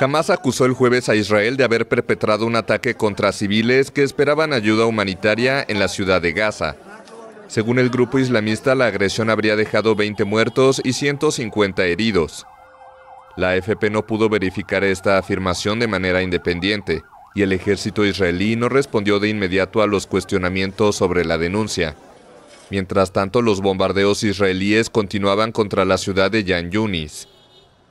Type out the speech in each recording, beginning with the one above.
Jamás acusó el jueves a Israel de haber perpetrado un ataque contra civiles que esperaban ayuda humanitaria en la ciudad de Gaza. Según el grupo islamista, la agresión habría dejado 20 muertos y 150 heridos. La AFP no pudo verificar esta afirmación de manera independiente y el ejército israelí no respondió de inmediato a los cuestionamientos sobre la denuncia. Mientras tanto, los bombardeos israelíes continuaban contra la ciudad de Yan Yunis.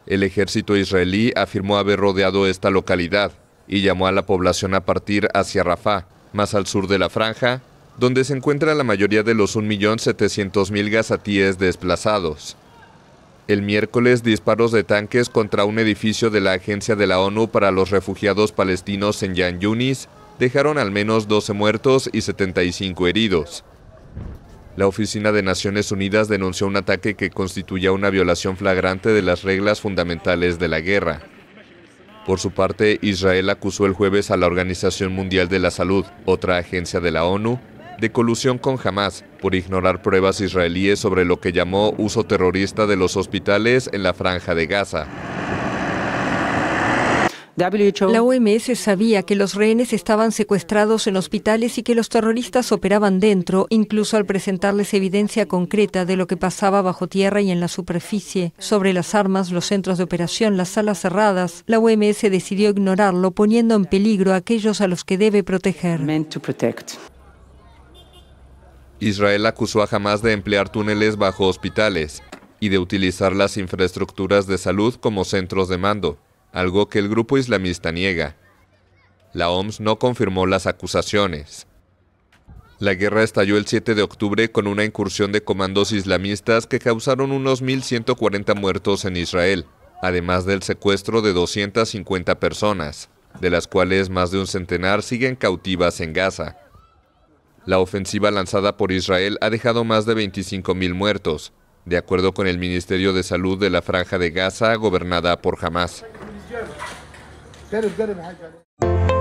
El ejército israelí afirmó haber rodeado esta localidad y llamó a la población a partir hacia Rafah, más al sur de la franja, donde se encuentra la mayoría de los 1.700.000 gazatíes desplazados. El miércoles, disparos de tanques contra un edificio de la Agencia de la ONU para los Refugiados Palestinos en Yan Yunis dejaron al menos 12 muertos y 75 heridos. La Oficina de Naciones Unidas denunció un ataque que constituía una violación flagrante de las reglas fundamentales de la guerra. Por su parte, Israel acusó el jueves a la Organización Mundial de la Salud, otra agencia de la ONU, de colusión con Hamas por ignorar pruebas israelíes sobre lo que llamó uso terrorista de los hospitales en la franja de Gaza. La OMS sabía que los rehenes estaban secuestrados en hospitales y que los terroristas operaban dentro, incluso al presentarles evidencia concreta de lo que pasaba bajo tierra y en la superficie, sobre las armas, los centros de operación, las salas cerradas. La OMS decidió ignorarlo, poniendo en peligro a aquellos a los que debe proteger. Israel acusó a Hamas de emplear túneles bajo hospitales y de utilizar las infraestructuras de salud como centros de mando algo que el grupo islamista niega. La OMS no confirmó las acusaciones. La guerra estalló el 7 de octubre con una incursión de comandos islamistas que causaron unos 1.140 muertos en Israel, además del secuestro de 250 personas, de las cuales más de un centenar siguen cautivas en Gaza. La ofensiva lanzada por Israel ha dejado más de 25.000 muertos, de acuerdo con el Ministerio de Salud de la Franja de Gaza gobernada por Hamas. جرب جرب يا حاجه